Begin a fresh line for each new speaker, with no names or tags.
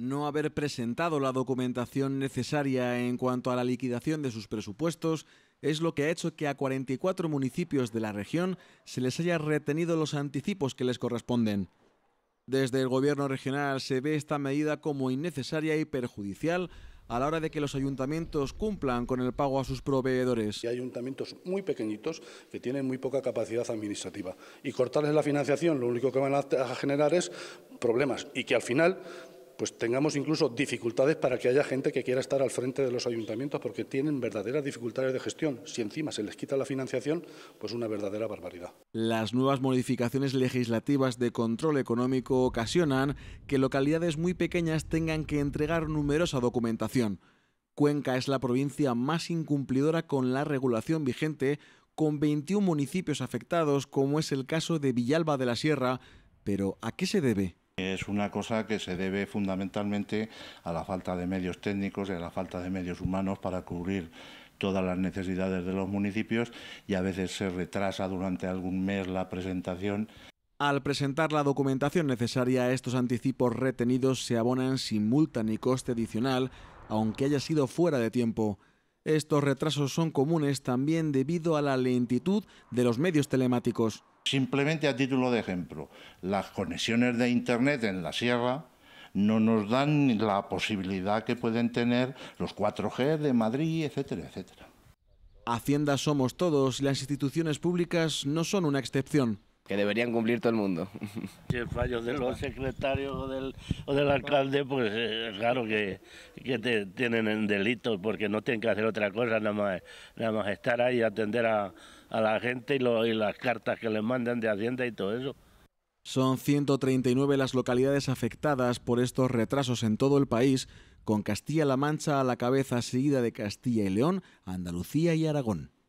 no haber presentado la documentación necesaria en cuanto a la liquidación de sus presupuestos es lo que ha hecho que a 44 municipios de la región se les haya retenido los anticipos que les corresponden. Desde el gobierno regional se ve esta medida como innecesaria y perjudicial a la hora de que los ayuntamientos cumplan con el pago
a sus proveedores. Hay ayuntamientos muy pequeñitos que tienen muy poca capacidad administrativa y cortarles la financiación lo único que van a generar es problemas y que al final pues tengamos incluso dificultades para que haya gente que quiera estar al frente de los ayuntamientos porque tienen verdaderas dificultades de gestión. Si encima se les quita la financiación, pues una verdadera barbaridad.
Las nuevas modificaciones legislativas de control económico ocasionan que localidades muy pequeñas tengan que entregar numerosa documentación. Cuenca es la provincia más incumplidora con la regulación vigente, con 21 municipios afectados, como es el caso de Villalba de la Sierra. Pero, ¿a qué se debe? Es una cosa que se debe
fundamentalmente a la falta de medios técnicos y a la falta de medios humanos para cubrir todas las necesidades de los municipios y a veces se retrasa durante algún mes la
presentación. Al presentar la documentación necesaria, estos anticipos retenidos se abonan sin multa ni coste adicional, aunque haya sido fuera de tiempo. Estos retrasos son comunes también debido a la lentitud de los medios telemáticos.
Simplemente a título de ejemplo, las conexiones de Internet en la sierra no nos dan la posibilidad que pueden tener los 4G de Madrid, etcétera, etcétera.
Hacienda somos todos y las instituciones públicas no son una excepción
que deberían cumplir todo el mundo. Si fallos fallo de los secretarios o del, alcalde, pues eh, es claro que, te, tienen en delitos porque no tienen que hacer otra cosa, nada más, nada más estar ahí y atender a, la gente y las cartas que les mandan de Hacienda y todo eso.
Son 139 las localidades afectadas por estos retrasos en todo el país, con Castilla-La Mancha a la cabeza seguida de Castilla y León, Andalucía y Aragón.